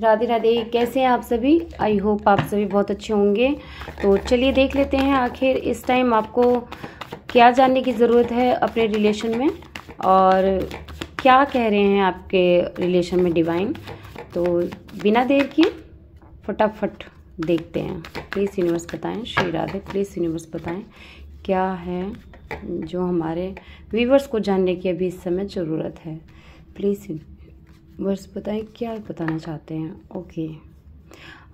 राधे राधे कैसे हैं आप सभी आई होप आप सभी बहुत अच्छे होंगे तो चलिए देख लेते हैं आखिर इस टाइम आपको क्या जानने की ज़रूरत है अपने रिलेशन में और क्या कह रहे हैं आपके रिलेशन में डिवाइन तो बिना देर किए फटाफट देखते हैं प्लीज़ यूनिवर्स बताएं श्री राधे प्लीज़ यूनिवर्स बताएं क्या है जो हमारे व्यूवर्स को जानने की अभी इस समय ज़रूरत है प्लीज़ बस बताएं क्या बताना चाहते हैं ओके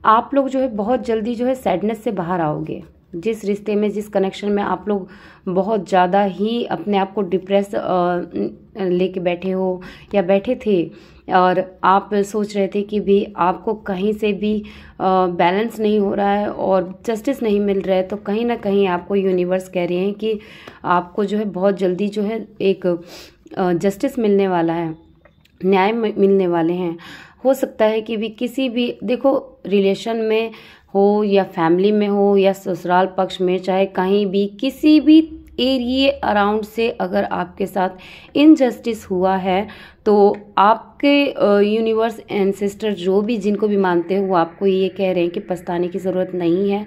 आप लोग जो है बहुत जल्दी जो है सैडनेस से बाहर आओगे जिस रिश्ते में जिस कनेक्शन में आप लोग बहुत ज़्यादा ही अपने आप को डिप्रेस लेके बैठे हो या बैठे थे और आप सोच रहे थे कि भी आपको कहीं से भी बैलेंस नहीं हो रहा है और जस्टिस नहीं मिल रहा है तो कहीं ना कहीं आपको यूनिवर्स कह रहे हैं कि आपको जो है बहुत जल्दी जो है एक जस्टिस मिलने वाला है न्याय मिलने वाले हैं हो सकता है कि भी किसी भी देखो रिलेशन में हो या फैमिली में हो या ससुराल पक्ष में चाहे कहीं भी किसी भी एरिए अराउंड से अगर आपके साथ इनजस्टिस हुआ है तो आपके यूनिवर्स एनसेस्टर जो भी जिनको भी मानते हो वो आपको ये कह रहे हैं कि पछताने की ज़रूरत नहीं है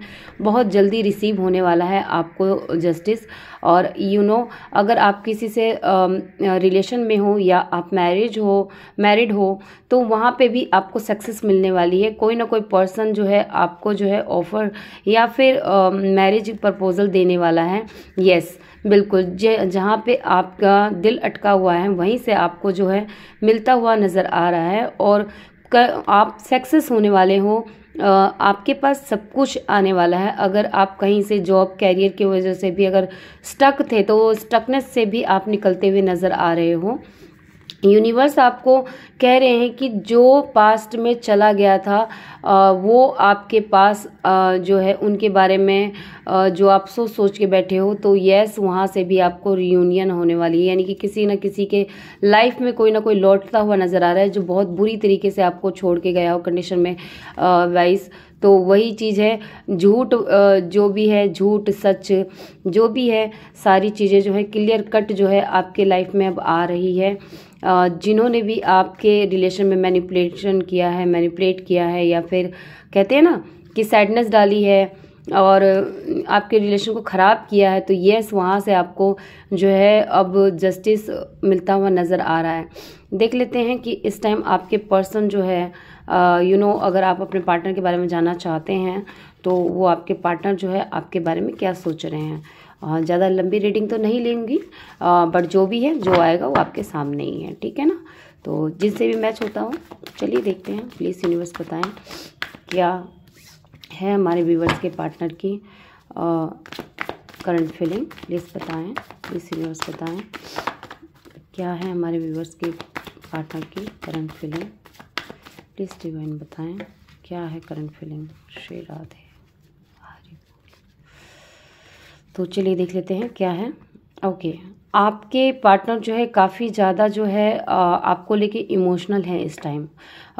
बहुत जल्दी रिसीव होने वाला है आपको जस्टिस और यू you नो know, अगर आप किसी से रिलेशन में हो या आप मैरिज हो मैरिड हो तो वहाँ पे भी आपको सक्सेस मिलने वाली है कोई ना कोई पर्सन जो है आपको जो है ऑफ़र या फिर मैरिज प्रपोज़ल देने वाला है येस yes, बिल्कुल जे जहाँ पे आपका दिल अटका हुआ है वहीं से आपको जो है मिलता हुआ नज़र आ रहा है और कर, आप सक्सेस होने वाले हो आपके पास सब कुछ आने वाला है अगर आप कहीं से जॉब कैरियर की वजह से भी अगर स्टक थे तो स्टकनेस से भी आप निकलते हुए नज़र आ रहे हो यूनिवर्स आपको कह रहे हैं कि जो पास्ट में चला गया था वो आपके पास जो है उनके बारे में जो आप सोच सोच के बैठे हो तो यस वहाँ से भी आपको रियूनियन होने वाली है यानी कि किसी ना किसी के लाइफ में कोई ना कोई लौटता हुआ नज़र आ रहा है जो बहुत बुरी तरीके से आपको छोड़ के गया हो कंडीशन में वाइस तो वही चीज़ है झूठ जो भी है झूठ सच जो भी है सारी चीज़ें जो है क्लियर कट जो है आपके लाइफ में अब आ रही है जिन्होंने भी आपके रिलेशन में मैनिपुलेशन किया है मैनिपुलेट किया है या फिर कहते हैं ना कि सैडनेस डाली है और आपके रिलेशन को ख़राब किया है तो यस वहाँ से आपको जो है अब जस्टिस मिलता हुआ नज़र आ रहा है देख लेते हैं कि इस टाइम आपके पर्सन जो है यू नो अगर आप अपने पार्टनर के बारे में जानना चाहते हैं तो वो आपके पार्टनर जो है आपके बारे में क्या सोच रहे हैं ज़्यादा लंबी रीडिंग तो नहीं लेंगी बट जो भी है जो आएगा वो आपके सामने ही है ठीक है ना तो जिनसे भी मैच होता हूँ चलिए देखते हैं प्लीज़ यूनिवर्स बताएं क्या है हमारे व्यूवर्स के पार्टनर की करंट फीलिंग प्लीज़ बताएं प्लीज़ यूनिवर्स बताएं क्या है हमारे व्यूवर्स के पार्टनर की करंट फीलिंग प्लीज़ डिवाइन बताएँ क्या है करंट फीलिंग श्री राधे तो चलिए देख लेते हैं क्या है ओके आपके पार्टनर जो है काफ़ी ज़्यादा जो है आपको लेके इमोशनल है इस टाइम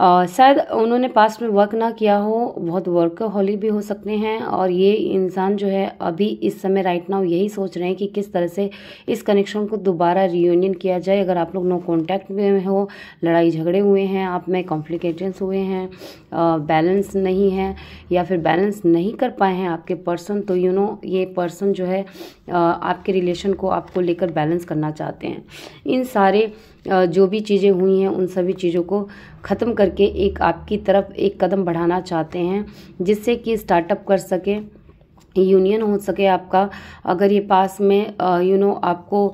शायद उन्होंने पास्ट में वर्क ना किया हो बहुत वर्क हॉली भी हो सकते हैं और ये इंसान जो है अभी इस समय राइट नाउ यही सोच रहे हैं कि किस तरह से इस कनेक्शन को दोबारा रियूनियन किया जाए अगर आप लोग नो कॉन्टैक्ट में हो लड़ाई झगड़े हुए हैं आप में कॉम्प्लिकेटेंस हुए हैं बैलेंस नहीं है या फिर बैलेंस नहीं कर पाए हैं आपके पर्सन तो यू नो ये पर्सन जो है आपके रिलेशन को आपको लेकर बैलेंस करना चाहते हैं इन सारे जो भी चीज़ें हुई हैं उन सभी चीज़ों को ख़त्म करके एक आपकी तरफ एक कदम बढ़ाना चाहते हैं जिससे कि स्टार्टअप कर सकें यूनियन हो सके आपका अगर ये पास में यू नो आपको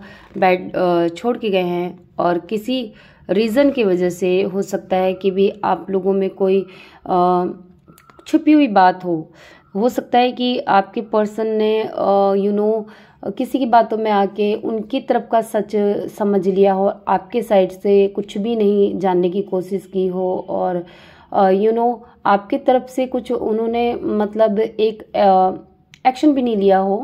बैड छोड़ के गए हैं और किसी रीज़न की वजह से हो सकता है कि भी आप लोगों में कोई छुपी हुई बात हो हो सकता है कि आपके पर्सन ने यू नो किसी की बातों में आके उनकी तरफ का सच समझ लिया हो आपके साइड से कुछ भी नहीं जानने की कोशिश की हो और यू नो आपकी आपके तरफ से कुछ उन्होंने मतलब एक एक्शन भी नहीं लिया हो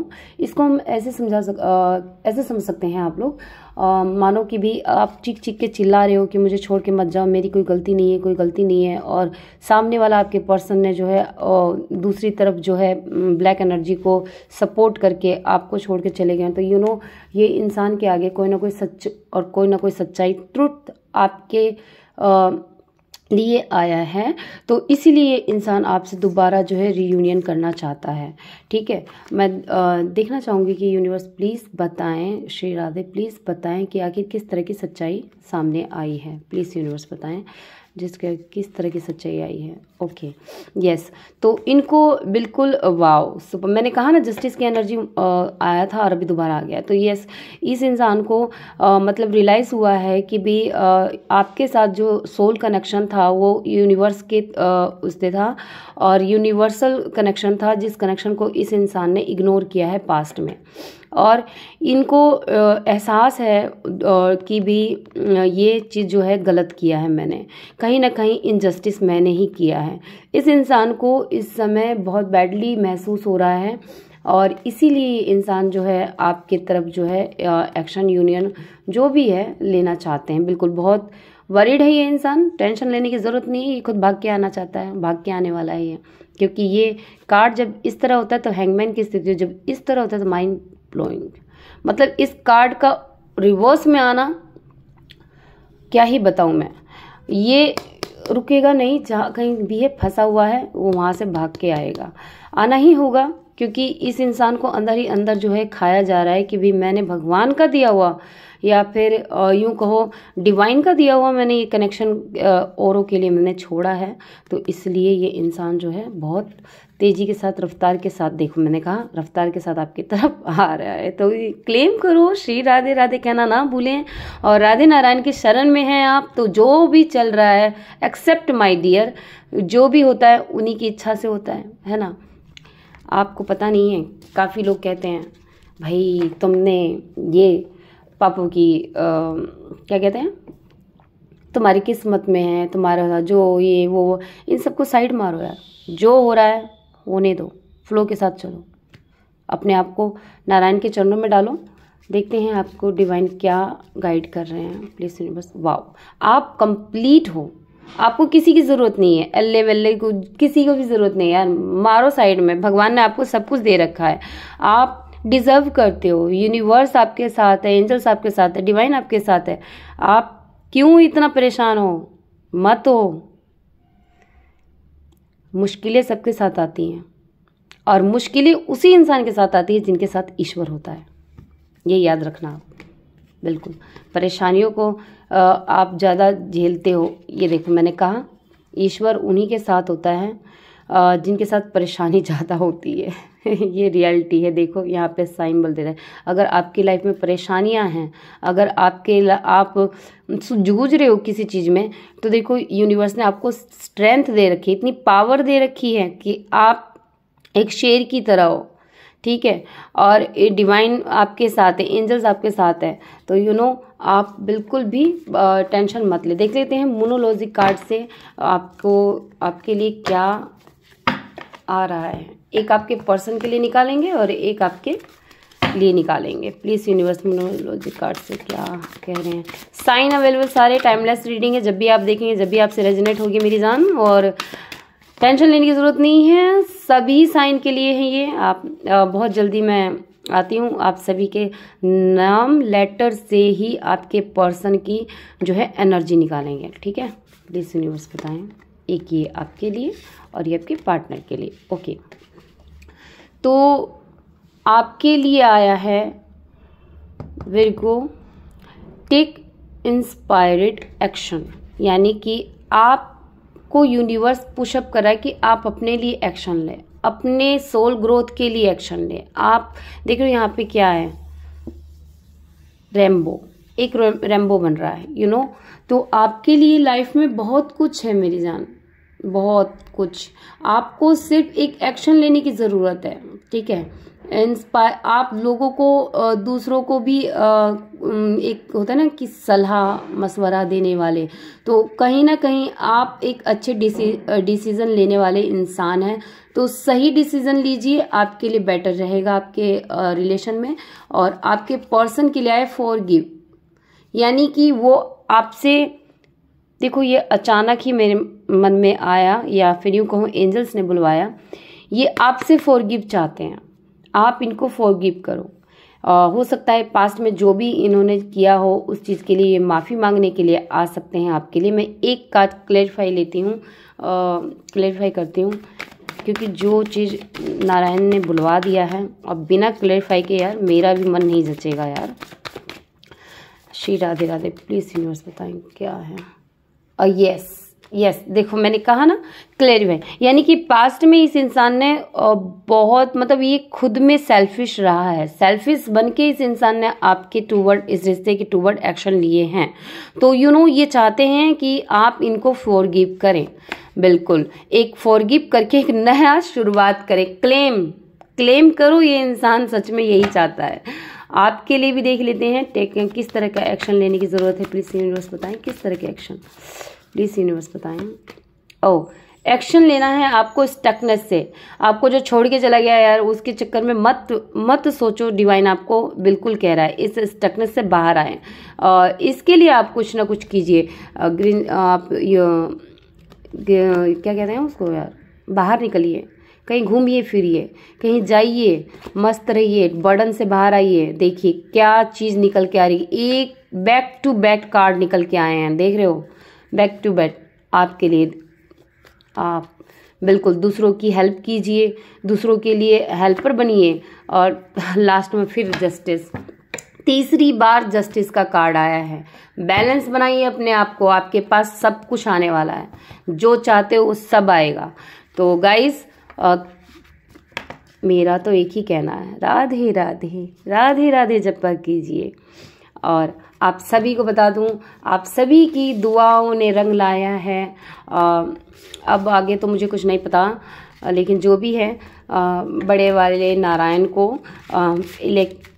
इसको हम ऐसे समझा सक ऐसे समझ सकते हैं आप लोग मानो कि भी आप चीख चीख के चिल्ला रहे हो कि मुझे छोड़ के मत जाओ मेरी कोई गलती नहीं है कोई गलती नहीं है और सामने वाला आपके पर्सन ने जो है दूसरी तरफ जो है ब्लैक एनर्जी को सपोर्ट करके आपको छोड़ के चले गए तो यू नो ये इंसान के आगे कोई ना कोई सच और कोई ना कोई सच्चाई ट्रुथ आपके लिए आया है तो इसीलिए इंसान आपसे दोबारा जो है रीयूनियन करना चाहता है ठीक है मैं आ, देखना चाहूँगी कि यूनिवर्स प्लीज़ बताएं श्री राधे प्लीज़ बताएं कि आखिर किस तरह की सच्चाई सामने आई है प्लीज़ यूनिवर्स बताएं जिसके किस तरह की सच्चाई आई है ओके यस तो इनको बिल्कुल वाओ सुपर मैंने कहा ना जस्टिस की एनर्जी आया था और अभी दोबारा आ गया तो यस इस इंसान को आ, मतलब रियलाइज़ हुआ है कि भी आ, आपके साथ जो सोल कनेक्शन था वो यूनिवर्स के उससे था और यूनिवर्सल कनेक्शन था जिस कनेक्शन को इस इंसान ने इग्नोर किया है पास्ट में और इनको एहसास है कि भी ये चीज़ जो है गलत किया है मैंने कहीं ना कहीं इनजस्टिस मैंने ही किया है इस इंसान को इस समय बहुत बैडली महसूस हो रहा है और इसीलिए इंसान जो है आपके तरफ जो है एक्शन यूनियन जो भी है लेना चाहते हैं बिल्कुल बहुत वरीड है ये इंसान टेंशन लेने की ज़रूरत नहीं है ये खुद भाग के आना चाहता है भाग के आने वाला है ये क्योंकि ये कार्ड जब इस तरह होता है तो हैंगमैन की स्थिति जब इस तरह होता है तो माइंड फ्लोइंग मतलब इस कार्ड का रिवर्स में आना क्या ही बताऊं मैं ये रुकेगा नहीं जहाँ कहीं भी है फंसा हुआ है वो वहाँ से भाग के आएगा आना ही होगा क्योंकि इस इंसान को अंदर ही अंदर जो है खाया जा रहा है कि भी मैंने भगवान का दिया हुआ या फिर यूं कहो डिवाइन का दिया हुआ मैंने ये कनेक्शन औरों के लिए मैंने छोड़ा है तो इसलिए ये इंसान जो है बहुत तेज़ी के साथ रफ्तार के साथ देखो मैंने कहा रफ्तार के साथ आपकी तरफ आ रहा है तो क्लेम करो श्री राधे राधे कहना ना भूलें और राधे नारायण के शरण में हैं आप तो जो भी चल रहा है एक्सेप्ट माई डियर जो भी होता है उन्हीं की इच्छा से होता है है ना आपको पता नहीं है काफ़ी लोग कहते हैं भाई तुमने ये पापों की आ, क्या कहते हैं तुम्हारी किस्मत में है तुम्हारा जो ये वो इन सबको साइड मारो यार जो हो रहा है होने दो फ्लो के साथ चलो अपने आप को नारायण के चरणों में डालो देखते हैं आपको डिवाइन क्या गाइड कर रहे हैं प्लीज यूनिवर्स वाओ आप कंप्लीट हो आपको किसी की ज़रूरत नहीं है अल्ले वल्ले को किसी को भी ज़रूरत नहीं है यार मारो साइड में भगवान ने आपको सब कुछ दे रखा है आप डिजर्व करते हो यूनिवर्स आपके साथ है एंजल्स आपके साथ है डिवाइन आपके साथ है आप क्यों इतना परेशान हो मत हो मुश्किलें सबके साथ आती हैं और मुश्किलें उसी इंसान के साथ आती है जिनके साथ ईश्वर होता है ये याद रखना आप बिल्कुल परेशानियों को आप ज़्यादा झेलते हो ये देखो मैंने कहा ईश्वर उन्हीं के साथ होता है जिनके साथ परेशानी ज़्यादा होती है ये रियलिटी है देखो यहाँ पे साइन बोल दे रहा है अगर आपकी लाइफ में परेशानियाँ हैं अगर आपके आप जूझ रहे हो किसी चीज़ में तो देखो यूनिवर्स ने आपको स्ट्रेंथ दे रखी है इतनी पावर दे रखी है कि आप एक शेर की तरह हो ठीक है और डिवाइन आपके साथ है एंजल्स आपके साथ है तो यू you नो know, आप बिल्कुल भी टेंशन मत ले देख लेते हैं मोनोलॉजिक कार्ड से आपको आपके लिए क्या आ रहा है एक आपके पर्सन के लिए निकालेंगे और एक आपके लिए निकालेंगे प्लीज़ यूनिवर्स मोनोलॉजी कार्ड से क्या कह रहे हैं साइन अवेलेबल सारे टाइमलेस रीडिंग है जब भी आप देखेंगे जब भी आपसे रेजिनेट होगी मेरी जान और टेंशन लेने की ज़रूरत नहीं है सभी साइन के लिए है ये आप बहुत जल्दी मैं आती हूँ आप सभी के नाम लेटर से ही आपके पर्सन की जो है एनर्जी निकालेंगे ठीक है प्लीज़ यूनिवर्स बताएं एक ये आपके लिए और ये आपके पार्टनर के लिए ओके तो आपके लिए आया है गो टेक इंस्पायर्ड एक्शन यानी कि आपको यूनिवर्स पुशअप करा कि आप अपने लिए एक्शन लें अपने सोल ग्रोथ के लिए एक्शन लें आप देख रहे हो यहाँ पे क्या है रेम्बो एक रेम्बो बन रहा है यू you नो know? तो आपके लिए लाइफ में बहुत कुछ है मेरी जान बहुत कुछ आपको सिर्फ एक एक्शन लेने की ज़रूरत है ठीक है इंस्पायर आप लोगों को दूसरों को भी एक होता है ना कि सलाह मशवरा देने वाले तो कहीं ना कहीं आप एक अच्छे डिसीज़न लेने वाले इंसान हैं तो सही डिसीज़न लीजिए आपके लिए बेटर रहेगा आपके रिलेशन में और आपके पर्सन के लिए आए फॉर गिव यानी कि वो आपसे देखो ये अचानक ही मेरे मन में आया या फिर यूँ कहूँ एंजल्स ने बुलवाया ये आपसे फॉरगिव चाहते हैं आप इनको फॉरगिव करो आ, हो सकता है पास्ट में जो भी इन्होंने किया हो उस चीज़ के लिए ये माफ़ी मांगने के लिए आ सकते हैं आपके लिए मैं एक का क्लेरिफाई लेती हूँ क्लेरिफाई करती हूँ क्योंकि जो चीज़ नारायण ने बुलवा दिया है और बिना क्लेरिफाई के यार मेरा भी मन नहीं जचेगा यार श्री राधे राधे प्लीज़ यूनिवर्स बताएँ क्या है और यस यस देखो मैंने कहा ना क्लेरिफाई यानी कि पास्ट में इस इंसान ने बहुत मतलब ये खुद में सेल्फिश रहा है सेल्फिश बन के इस इंसान ने आपके टूवर्ड इस रिश्ते के टूवर्ड एक्शन लिए हैं तो यू you नो know, ये चाहते हैं कि आप इनको फोरगिव करें बिल्कुल एक फोरगिव करके एक नया शुरुआत करें क्लेम क्लेम करो ये इंसान सच में यही चाहता है आपके लिए भी देख लेते हैं टेक किस तरह का एक्शन लेने की ज़रूरत है प्लीज़ यूनिवर्स बताएं किस तरह के एक्शन प्लीज़ यूनिवर्स बताएं ओ oh, एक्शन लेना है आपको स्टकनेस से आपको जो छोड़ के चला गया यार उसके चक्कर में मत मत सोचो डिवाइन आपको बिल्कुल कह रहा है इस स्टकनेस से बाहर आए और इसके लिए आप कुछ ना कुछ कीजिए ग्रीन आप क्या कहते हैं उसको यार बाहर निकलिए कहीं घूमिए फिरिए कहीं जाइए मस्त रहिए बर्डन से बाहर आइए देखिए क्या चीज़ निकल के आ रही है एक बैक टू बैक कार्ड निकल के आए हैं देख रहे हो बैक टू बैक आपके लिए आप बिल्कुल दूसरों की हेल्प कीजिए दूसरों के लिए हेल्पर बनिए और लास्ट में फिर जस्टिस तीसरी बार जस्टिस का कार्ड आया है बैलेंस बनाइए अपने आप को आपके पास सब कुछ आने वाला है जो चाहते हो वो सब आएगा तो गाइज़ और मेरा तो एक ही कहना है राधे राधे राधे राधे जपा कीजिए और आप सभी को बता दूं आप सभी की दुआओं ने रंग लाया है अब आगे तो मुझे कुछ नहीं पता लेकिन जो भी है बड़े वाले नारायण को इलेक्ट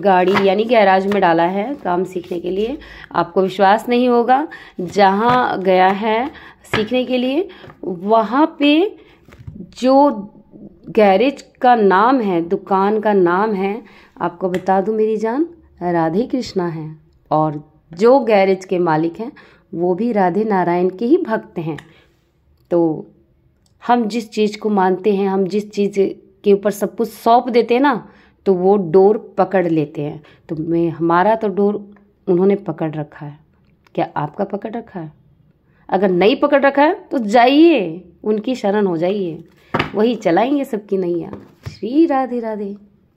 गाड़ी यानी गैराज में डाला है काम सीखने के लिए आपको विश्वास नहीं होगा जहाँ गया है सीखने के लिए वहाँ पे जो गैरेज का नाम है दुकान का नाम है आपको बता दूं मेरी जान राधे कृष्णा है और जो गैरेज के मालिक हैं वो भी राधे नारायण के ही भक्त हैं तो हम जिस चीज़ को मानते हैं हम जिस चीज़ के ऊपर सब कुछ सौंप देते हैं ना तो वो डोर पकड़ लेते हैं तो मैं हमारा तो डोर उन्होंने पकड़ रखा है क्या आपका पकड़ रखा है अगर नहीं पकड़ रखा है तो जाइए उनकी शरण हो जाइए वही चलाएंगे सबकी नैया श्री राधे राधे